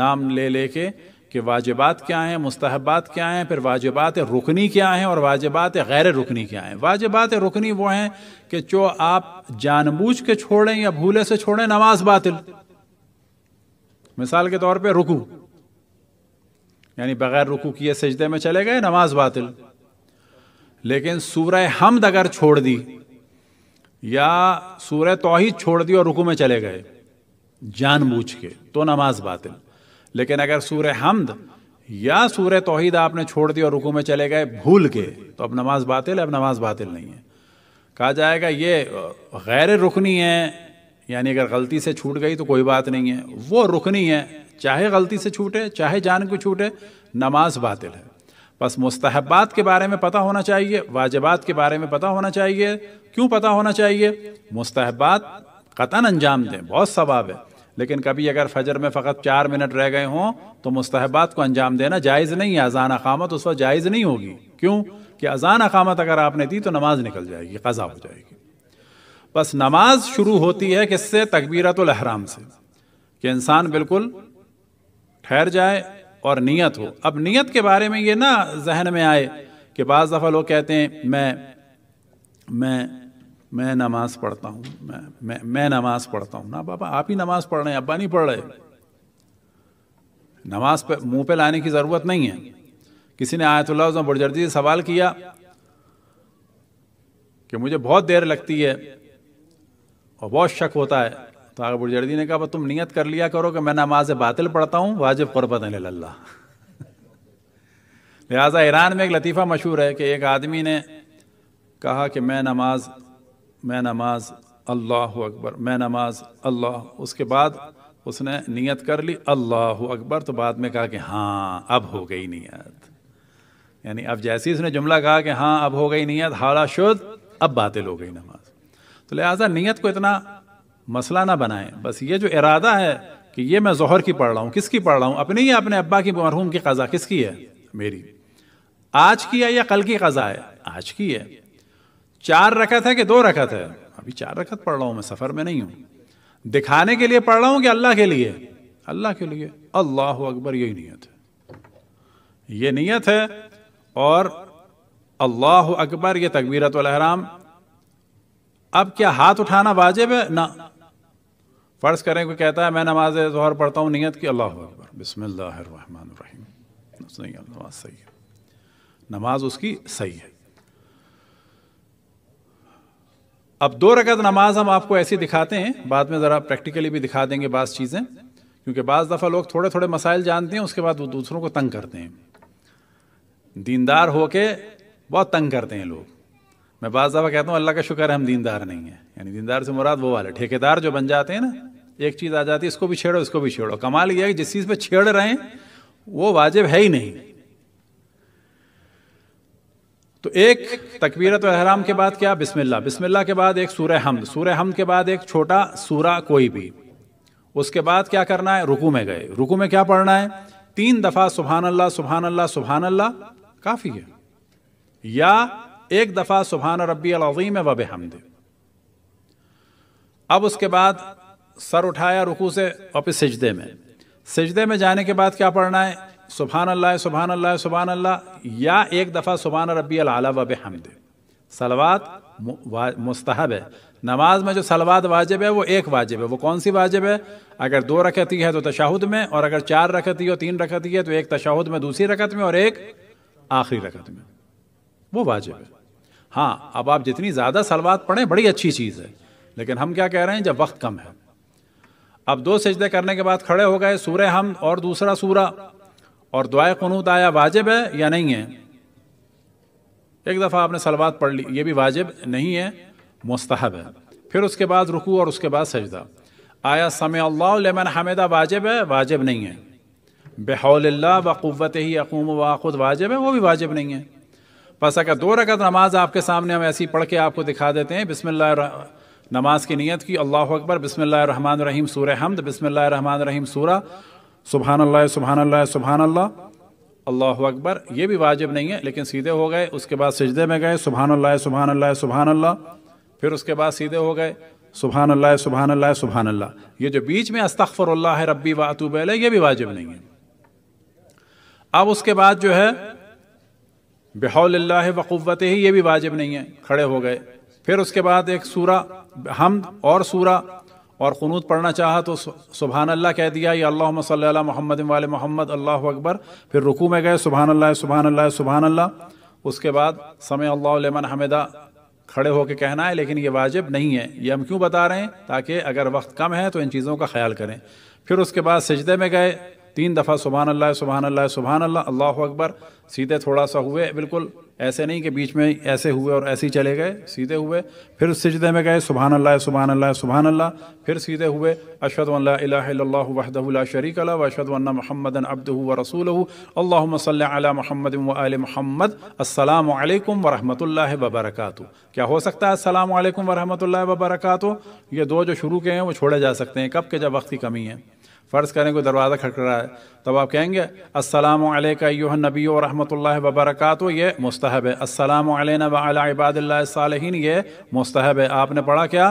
नाम ले ले के कि वाजिबात क्या हैं मुस्तहबात क्या हैं फिर वाजिबात रुकनी क्या हैं और वाजिबात गैर रुकनी क्या हैं वाजिबात रुकनी वो हैं कि जो आप जानबूझ के छोड़ें या भूले से छोड़ें नमाज बातिल मिसाल के तौर पे रुकू यानी बगैर रुकू किए सजदे में चले गए नमाज बातिल लेकिन सूर्य हमद अगर छोड़ दी या सूर्य तोहीद छोड़ दी और रुकू में चले गए जानबूझ के तो नमाज बातिल लेकिन अगर सूर्य हमद या सूर्य तोहिद आपने छोड़ दी और रुकू में चले गए भूल के तो अब नमाज बातिल अब नमाज बातिल नहीं है कहा जाएगा ये गैर रुकनी है यानी अगर गलती से छूट गई तो कोई बात नहीं है वो रुकनी है चाहे गलती से छूटे चाहे जान को छूटे नमाज बातिल है बस मुस्तहबात के बारे में पता होना चाहिए वाजबात के बारे में पता होना चाहिए क्यों पता होना चाहिए मुस्तहबात कतन अंजाम दें बहुत सवाब है लेकिन कभी अगर फजर में फ़कत चार मिनट रह गए हों तो मुस्तहबात को अंजाम देना जायज़ नहीं है अजान अकामत उस वक्त जायज़ नहीं होगी क्यों कि अजान अकामत अगर आपने दी तो नमाज निकल जाएगी कज़ा हो जाएगी बस नमाज शुरू होती है किससे तकबीरतुल अहराम से कि इंसान बिल्कुल ठहर जाए और नीयत हो अब नीयत के बारे में ये ना जहन में आए कि बाज़ दफ़ा लोग कहते हैं मैं मैं मैं नमाज़ पढ़ता हूँ मैं मैं मैं नमाज़ पढ़ता हूँ ना बाबा आप ही नमाज़ पढ़ रहे हैं अब्बा नहीं पढ़ रहे नमाज पे मुंह पे लाने की ज़रूरत नहीं है किसी ने आयतुल्ला उसमें बुरजर्दी से सवाल किया कि मुझे बहुत देर लगती है और बहुत शक होता है तो आगे बुरजर्दी ने कहा तुम नियत कर लिया करो कि मैं नमाज बातिल पढ़ता हूँ वाजिब क़ुरबत अल्लाह लिहाजा ईरान में एक लतीफ़ा मशहूर है कि एक आदमी ने कहा कि मैं नमाज मैं नमाज अल्लाह अकबर मैं नमाज अल्लाह उसके बाद उसने नियत कर ली अल्लाह अकबर तो बाद में कहा कि हाँ अब हो गई नियत यानी अब जैसे ही उसने जुमला कहा कि हाँ अब हो गई नियत हारा शुद्ध अब बातिल हो गई नमाज तो लिहाजा नियत को इतना मसला ना बनाएं बस ये जो इरादा है कि ये मैं जहर की पढ़ रहा हूँ किसकी पढ़ रहा हूँ अपने ही अपने अब्बा की मरहूम की कज़ा किसकी है मेरी आज की है या कल की कज़ा है आज की है चार रकत है कि दो रकत है अभी चार रकत पढ़ रहा हूँ मैं सफ़र में नहीं हूँ दिखाने के लिए पढ़ रहा हूँ कि अल्लाह के लिए अल्लाह के लिए अल्लाह अकबर यही नीयत है ये नीयत है और अल्लाह अकबर ये तकबीरत अब क्या हाथ उठाना वाजिब है ना फ़र्ज़ करें कोई कहता है मैं नमाज जहर पढ़ता हूँ नीयत की अल्लाह अकबर बिसमीम नमाज सही है नमाज उसकी सही है अब दो रकत नमाज हम आपको ऐसी दिखाते हैं बाद में ज़रा प्रैक्टिकली भी दिखा देंगे बाज़ चीज़ें क्योंकि बाज़ दफ़ा लोग थोड़े थोड़े मसाइल जानते हैं उसके बाद वो दूसरों को तंग करते हैं दीनदार होके बहुत तंग करते हैं लोग मैं बाज़ दफ़ा कहता हूँ अल्लाह का शुक्र है हम दीनदार नहीं हैं यानी दीनदार से मुराद वो वाले ठेकेदार जो बन जाते हैं ना एक चीज़ आ जाती है इसको भी छेड़ो इसको भी छेड़ो कमाल यह है कि जिस चीज़ पे छेड़ रहे हैं वो वाजिब है ही नहीं तो एक तकबीरत अहराम के बाद क्या बिस्मिल्लाह बिस्मिल्लाह के बाद एक सूर्य हमद सूर्य हमद के बाद एक छोटा सूरा कोई भी उसके बाद क्या करना है रुकू में गए रुकू में क्या पढ़ना है तीन दफ़ा सुबहान अल्लाह सुबहान अल्लाह सुबहान अल्लाह काफ़ी है या एक दफ़ा सुबहान रबी अज़ीम वब हमद अब उसके बाद सर उठाया रुकू से वापस सजदे में सजदे में जाने के बाद क्या पढ़ना है सुबहान अल्लाह सुबहान अल्लाह सुबहान अल्लाह या एक दफ़ा सुबहान रबी अला वब हमद सलवाद मुस्तहब है नमाज में जो सलवाद वाजिब है वो एक वाजिब है वो कौन सी वाजिब है अगर दो रखती है तो तशाहुद में और अगर चार रखती है तीन रखती है तो एक तशाहुद में दूसरी रकत में और एक आखिरी रकत में वो वाजिब है हाँ अब आप जितनी ज़्यादा सलवाद पढ़ें बड़ी अच्छी चीज़ है लेकिन हम क्या कह रहे हैं जब वक्त कम है अब दो सजदे करने के बाद खड़े हो गए सूर्य हम और दूसरा सूरा और दुआ कनूत आया वाजिब है या नहीं है एक दफ़ा आपने सलवात पढ़ ली ये भी वाजिब नहीं है मुस्तहब है फिर उसके बाद रुकू और उसके बाद सजदा आया समय अल्लाह हमेदा वाजिब है वाजिब नहीं है बेहौल्ला व ही अकूम व खुद वाजिब है वो भी वाजिब नहीं है बस अगर दो रकत नमाज आपके सामने हम ऐसी पढ़ के आपको दिखा देते हैं बिसमिल्ल नमाज की नीयत की अल्लाह अकबर बसमान रहीम सूर हमद बिसमिल्ल रहीम सूरा सुबहान अल्लाह सुबहान अल्लाह अल्लाह अल्लाह अकबर ये भी वाजिब नहीं है लेकिन सीधे हो गए उसके बाद सजदे में गए सुबहान अल्लाह सुबहान अल्लाह अल्लाह फिर उसके बाद सीधे हो गए सुबहान अल्लाह सुबहान अल्लाह सुबहान अल्लाह ये जो बीच में अस्तफ़रल्ला रब्बी वातूब ये भी वाजिब नहीं है अब उसके बाद जो है बेहौल वक़वत ही ये भी वाजिब नहीं है खड़े हो गए फिर उसके बाद एक सूरा हम और सूरा और क़नूत पढ़ना चाहा तो सुबहान अल्लाह कह दिया या अल्लाह सल मोहम्मद वाल मोहम्मद अल्लाह अकबर फिर रुकू में गए सुबहान अल्लाह सुबहान अल्लाह सुबहान अल्लाह उसके बाद समय अल्लाहमन हमदा खड़े होकर कहना है लेकिन ये वाजिब नहीं है ये हम क्यों बता रहे हैं ताकि अगर वक्त कम है तो इन चीज़ों का ख्याल करें फिर उसके बाद सजदे में गए तीन दफ़ा सुबहान अल्लाह सुबहान अल्लाह सुबहान अल्लाह अल्लाह अकबर सीधे थोड़ा सा हुए बिल्कुल ऐसे नहीं कि बीच में ऐसे हुए और ऐसे ही चले गए सीधे हुए फिर सिजदे में गए सुबहान अल्लाह सुबहान अल्लाह सुबहान अल्लाह फिर सीधे हुए अशद वहदल शरीक अला वशद वन्ना महमद अब्द व रसूल अल्ला महमद वाल महमद अल्लाम वरहमल वबरक क्या हो सकता है असलम वरहल वबरक ये दो जो शुरू के हैं वो छोड़े जा सकते हैं कब के जब वक्त की कमी है फ़र्ज़ करें कोई दरवाज़ा खटखड़ा है तब आप कहेंगे असलम यूह नबी रहमत ला वबरकत ये मुस्तहब है असलम वबादिल्लासिन ये मुस्तहब है आपने पढ़ा क्या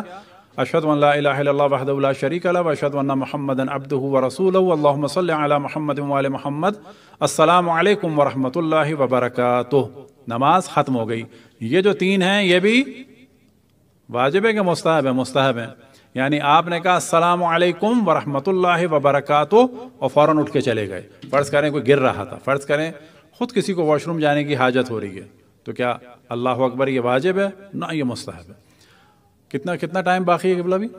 अशद वहदल शरीक अला वशद वन्ना महमद अब्दू व रसूल अल्लाम महमद वाल महमद असलकम वरहमत ला वबरकत नमाज ख़त्म हो गई ये जो तीन हैं ये भी वाजिब है कि मुस्तहब है मुस्तहब है यानी आपने कहा असलकम वरहमतुल्ला वबरकत और फ़ौर उठ के चले गए फ़र्ज़ करें कोई गिर रहा था फ़र्ज़ करें ख़ुद किसी को वॉशरूम जाने की हाजत हो रही है तो क्या अल्लाह अकबर ये वाजिब है ना ये मुस्तहब है कितना कितना टाइम बाकी है किबला भी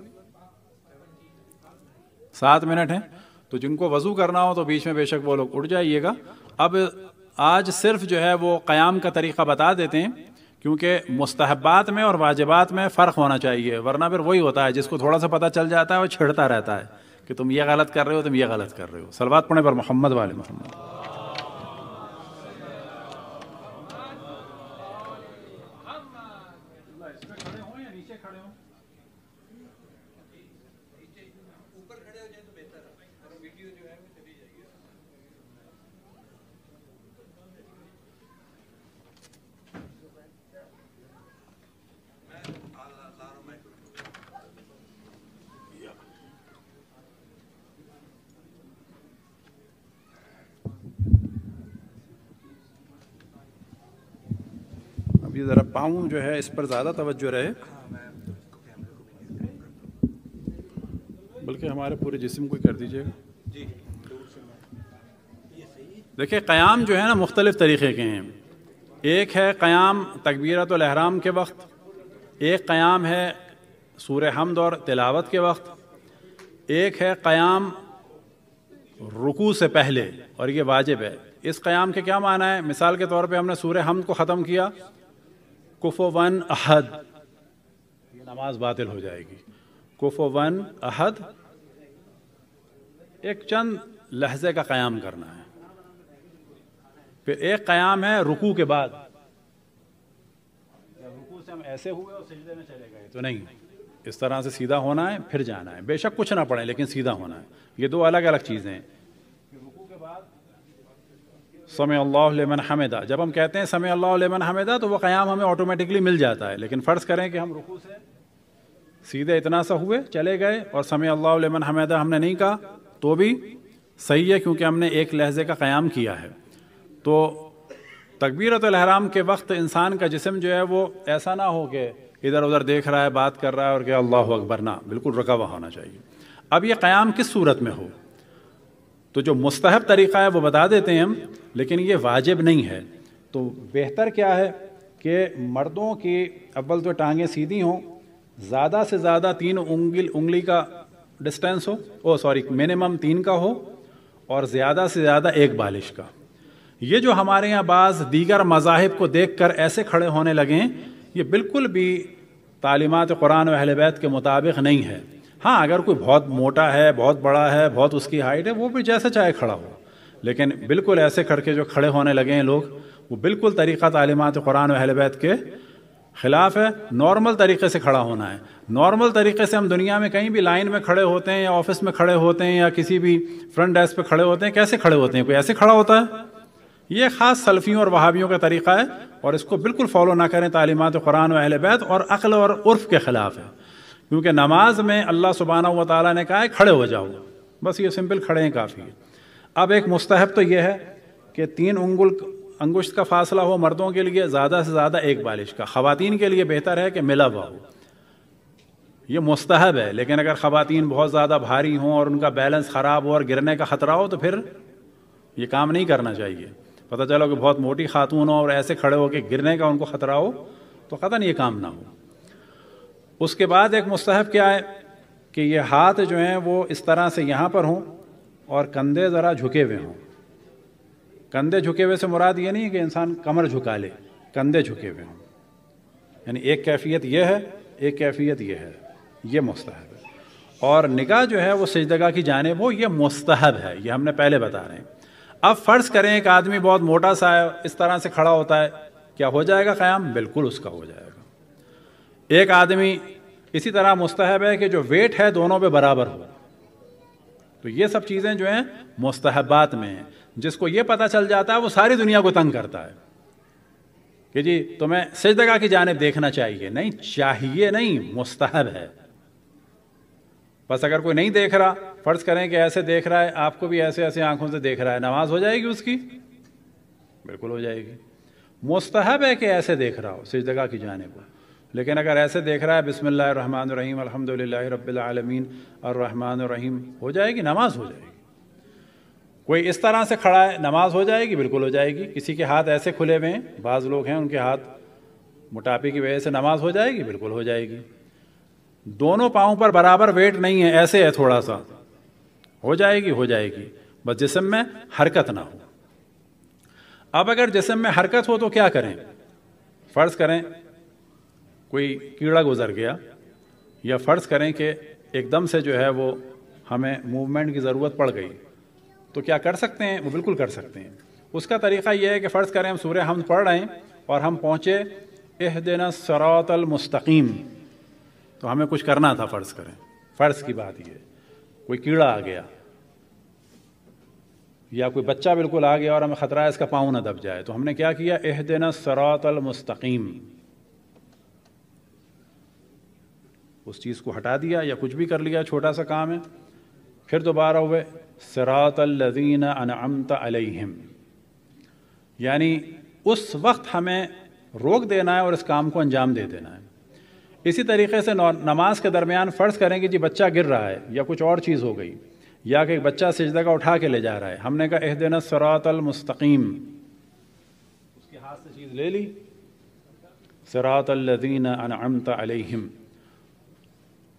सात मिनट हैं तो जिनको वज़ू करना हो तो बीच में बेशक वो लोग उठ जाइएगा अब आज सिर्फ जो है वो क़याम का तरीक़ा बता देते हैं क्योंकि मुस्तहबात में और वाजिबात में फ़र्क होना चाहिए वरना फिर वही होता है जिसको थोड़ा सा पता चल जाता है वो छिड़ता रहता है कि तुम ये गलत कर रहे हो तुम ये गलत कर रहे हो सलवा पढ़े पर मोहम्मद वाले मोहम्मद गाँव जो है इस पर ज़्यादा तवज्जो रहे बल्कि हमारे पूरे जिसम को कर दीजिएगा देखिए क़याम जो है ना मुख्तलिफ़ तरीक़े के हैं एक है क़याम तकबीरत लहराम के वक्त एक क़याम है सूर हमद और तिलावत के वक्त एक है क़याम रुकू से पहले और ये वाजिब है इस क़याम के क्या माना है मिसाल के तौर पे हमने सूर हमद को ख़त्म किया कुफोवन अहद ये नमाज बातिल हो जाएगी कुफोवन अहद एक चंद लहजे का क्याम करना है फिर एक क्याम है रुकू के बाद रुकू से हम ऐसे हुए और सजदे में चले गए तो नहीं इस तरह से सीधा होना है फिर जाना है बेशक कुछ ना पड़े लेकिन सीधा होना है ये दो अलग अलग चीज़ें हैं समय अल्लाह लेमन हमेदा जब हम कहते हैं समय अल्लाह लेमन हमेदा तो वह क्याम हमें ऑटोमेटिकली मिल जाता है लेकिन फ़र्ज़ करें कि हम रुकू से सीधे इतना सा हुए चले गए और समय अल्लाह लेमन हमेदा हमने नहीं कहा तो भी सही है क्योंकि हमने एक लहजे का क़याम किया है तो तकबीरत लहराम के वक्त इंसान का जिसम जो है वो ऐसा ना हो कि इधर उधर देख रहा है बात कर रहा है और क्या अल्लाह अकबर ना बिल्कुल रुका हुआ होना चाहिए अब ये क्याम किस सूरत में हो तो जो मुस्तहब तरीक़ा है वो बता देते हैं हम लेकिन ये वाजिब नहीं है तो बेहतर क्या है कि मर्दों की अव्वल तो टांगें सीधी हों ज़्यादा से ज़्यादा तीन उंगली उंगली का डिस्टेंस हो ओ सॉरी मिनिमम तीन का हो और ज़्यादा से ज़्यादा एक बालिश का ये जो हमारे यहाँ बाज़ दीगर मजाहब को देख कर ऐसे खड़े होने लगे हैं ये बिल्कुल भी तालीमत कुरान अहल बैत के मुताबिक नहीं है हाँ अगर कोई बहुत मोटा है बहुत बड़ा है बहुत उसकी हाइट है वो भी जैसे चाहे खड़ा हो लेकिन बिल्कुल ऐसे करके जो खड़े होने लगे हैं लोग वो बिल्कुल तरीक़ा तालीमत कुरान अहल अहलबैत के ख़िलाफ़ है नॉर्मल तरीके से खड़ा होना है नॉर्मल तरीके से हम दुनिया में कहीं भी लाइन में खड़े होते हैं या ऑफिस में खड़े होते हैं या किसी भी फ्रंट डेस्क पे खड़े होते हैं कैसे खड़े होते हैं कोई ऐसे खड़ा होता है ये ख़ास सल्फियों और वहावियों का तरीक़ा है और इसको बिल्कुल फॉलो ना करें तालीमत कुरान अहल बैत और अकल और उर्फ़ के ख़िलाफ़ है क्योंकि नमाज में अल्लाह सुबहाना तला ने कहा है खड़े हो जाओ बस ये सिंपल खड़े हैं काफ़ी है अब एक मुस्तहब तो यह है कि तीन उंगुल अंगुश्त का फासला हो मर्दों के लिए ज़्यादा से ज़्यादा एक बालिश का ख़वान के लिए बेहतर है कि मिला हुआ हो ये मुस्तहब है लेकिन अगर ख़वान बहुत ज़्यादा भारी हों और उनका बैलेंस ख़राब हो और गिरने का ख़तरा हो तो फिर ये काम नहीं करना चाहिए पता चलो कि बहुत मोटी खातून हो और ऐसे खड़े हो कि गिरने का उनको ख़तरा हो तो नहीं ये काम ना हो उसके बाद एक मुस्तहब क्या है कि ये हाथ जो हैं वो इस तरह से यहाँ पर हों और कंधे ज़रा झुके हुए हों कंधे झुके हुए से मुराद ये नहीं कि इंसान कमर झुका ले कंधे झुके हुए हों यानी एक कैफियत यह है एक कैफियत यह है ये मुस्तहब है और निगाह जो है वो सजदगा की जाने वो ये मुस्तहब है ये हमने पहले बता रहे हैं अब फ़र्ज़ करें एक आदमी बहुत मोटा सा है इस तरह से खड़ा होता है क्या हो जाएगा क़्याम बिल्कुल उसका हो जाएगा एक आदमी इसी तरह मुस्तहब है कि जो वेट है दोनों पे बराबर हो तो ये सब चीज़ें जो हैं मुस्तहबात में हैं जिसको ये पता चल जाता है वो सारी दुनिया को तंग करता है कि जी तुम्हें तो सजदगा की जानब देखना चाहिए नहीं चाहिए नहीं मुस्तहब है बस अगर कोई नहीं देख रहा फ़र्ज करें कि ऐसे देख रहा है आपको भी ऐसे ऐसे आंखों से देख रहा है नमाज हो जाएगी उसकी बिल्कुल हो जाएगी मुस्तहब है कि ऐसे देख रहा हो सजदगा की जानब लेकिन अगर ऐसे देख रहा है बिसमीम अलहमदिल्ला रबालमीन और रहमान रहीम हो जाएगी नमाज हो जाएगी कोई इस तरह से खड़ा है नमाज हो जाएगी बिल्कुल हो जाएगी किसी के हाथ ऐसे खुले हुए हैं बाज़ लोग हैं उनके हाथ मोटापे की वजह से नमाज हो जाएगी बिल्कुल हो जाएगी दोनों पाँव पर बराबर वेट नहीं है ऐसे है थोड़ा सा हो जाएगी हो जाएगी बस जिसम में हरकत ना हो अब अगर जिसम में हरकत हो तो क्या करें फ़र्ज़ करें कोई कीड़ा गुजर गया या फ़र्ज़ करें कि एकदम से जो है वो हमें मूवमेंट की ज़रूरत पड़ गई तो क्या कर सकते हैं वो बिल्कुल कर सकते हैं उसका तरीका यह है कि फ़र्ज़ करें हम सूर्य हम पढ़ रहे हैं और हम पहुँचे एह दिन सरातलमस्तकीम तो हमें कुछ करना था फ़र्ज़ करें फ़र्ज़ की बात यह कोई कीड़ा आ गया या कोई बच्चा बिल्कुल आ गया और हमें ख़तरा है इसका पाँव ना दब जाए तो हमने क्या किया एह दिन सरातलमस्तकीम उस चीज़ को हटा दिया या कुछ भी कर लिया छोटा सा काम है फिर दोबारा हुए सरातल्लिन अनअमत अलहम यानी उस वक्त हमें रोक देना है और इस काम को अंजाम दे देना है इसी तरीके से नमाज के दरमियान फ़र्ज़ करें कि जी बच्चा गिर रहा है या कुछ और चीज़ हो गई या कि बच्चा सजदा का उठा के ले जा रहा है हमने कहा एह देना सरातलमस्तकीम उसके हाथ से चीज़ ले ली सरातल्लिन अनअमत अलहम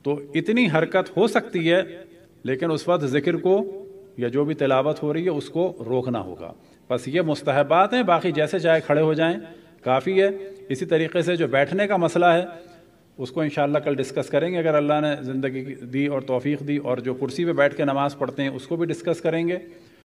तो इतनी हरकत हो सकती है लेकिन उस वक्त जिक्र को या जो भी तिलावत हो रही है उसको रोकना होगा बस ये मुस्तहबात हैं बाकी जैसे चाहे खड़े हो जाएं काफ़ी है इसी तरीके से जो बैठने का मसला है उसको इन कल डिस्कस करेंगे अगर अल्लाह ने ज़िंदगी दी और तोफ़ी दी और जो कुर्सी पर बैठ के नमाज़ पढ़ते हैं उसको भी डिस्कस करेंगे